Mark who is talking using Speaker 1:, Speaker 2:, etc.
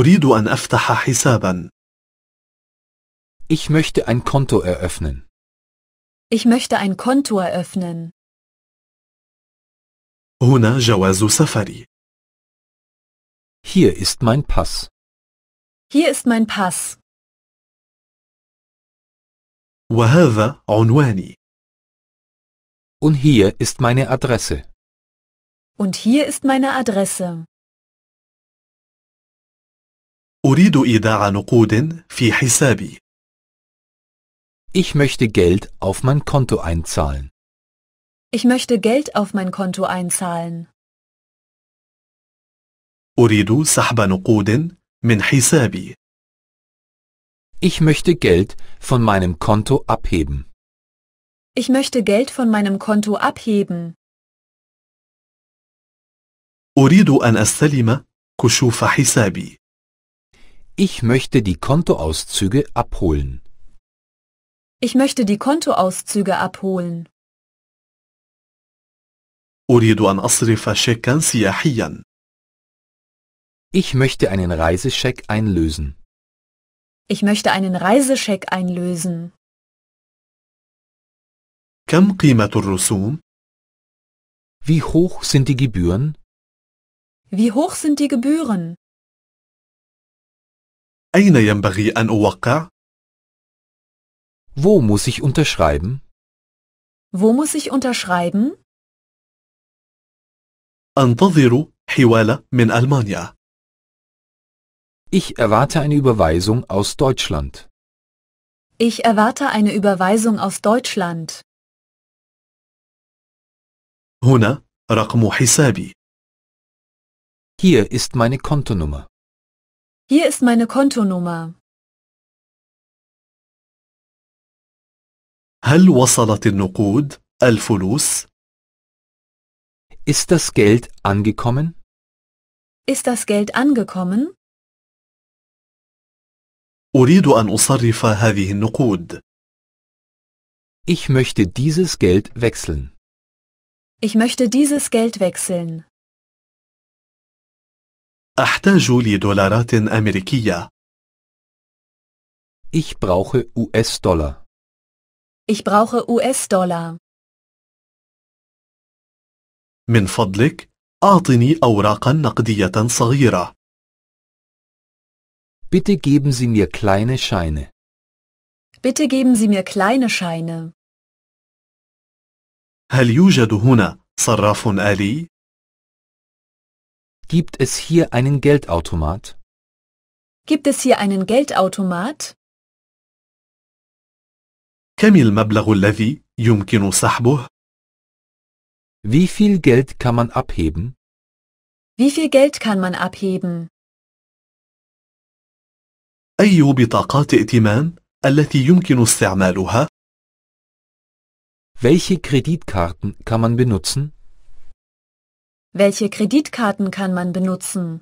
Speaker 1: أريد أن أفتح حسابا. Ich möchte ein Konto eröffnen. Ich möchte ein Konto eröffnen. هنا جواز سفري. Hier ist mein Pass. Hier ist mein Pass. وهذا عنواني. Und hier ist meine Adresse. Und hier ist meine Adresse. أريد إيداع نقود في حسابي. Ich möchte Geld
Speaker 2: auf mein Konto einzahlen.
Speaker 1: Ich möchte Geld auf mein Konto einzahlen.
Speaker 2: أريد سحب نقود من حسابي.
Speaker 1: Ich möchte Geld von meinem Konto abheben. Ich möchte Geld von meinem Konto abheben. أريد أن أستلم كشوف حسابي.
Speaker 2: Ich möchte die Kontoauszüge abholen.
Speaker 1: Ich möchte die Kontoauszüge abholen.
Speaker 2: أريد أن أصرف شيكا سياحيا. Ich möchte einen Reisescheck einlösen.
Speaker 1: Ich möchte einen Reisescheck einlösen. كم قيمة الرسوم؟ Wie hoch sind die Gebühren? Wie hoch sind die Gebühren? أين ينبغي أن أوقع؟ Wo muss ich unterschreiben? Wo muss ich unterschreiben? أنتظر حوالة من ألمانيا. Ich erwarte
Speaker 2: eine Überweisung aus Deutschland.
Speaker 1: Ich erwarte eine Überweisung aus Deutschland. هنا رقم حسابي. Hier ist meine Kontonummer. Hier ist meine Kontonummer. هل وصلت النقود الفلوس؟ Ist das Geld angekommen? Ist das Geld angekommen? أريد أن أصرف هذه النقود.
Speaker 2: Ich möchte dieses Geld wechseln.
Speaker 1: Ich möchte dieses Geld wechseln. أحتاج لدولارات أمريكية. Ich brauche US-Dollar. Ich brauche US-Dollar. من فضلك أعطني أوراقا نقدية صغيرة.
Speaker 2: Bitte geben Sie mir kleine Scheine.
Speaker 1: Bitte geben Sie mir kleine Scheine. هل يوجد هنا صراف آلي؟ Gibt es hier einen Geldautomat? Gibt es hier einen Geldautomat? كم المبلغ الذي يمكن سحبه؟ Wie viel Geld kann man abheben? Wie viel Geld kann man abheben?
Speaker 2: أي بطاقات ائتمان التي يمكن استعمالها؟
Speaker 1: Welche Kreditkarten kann man benutzen? Welche Kreditkarten kann man benutzen?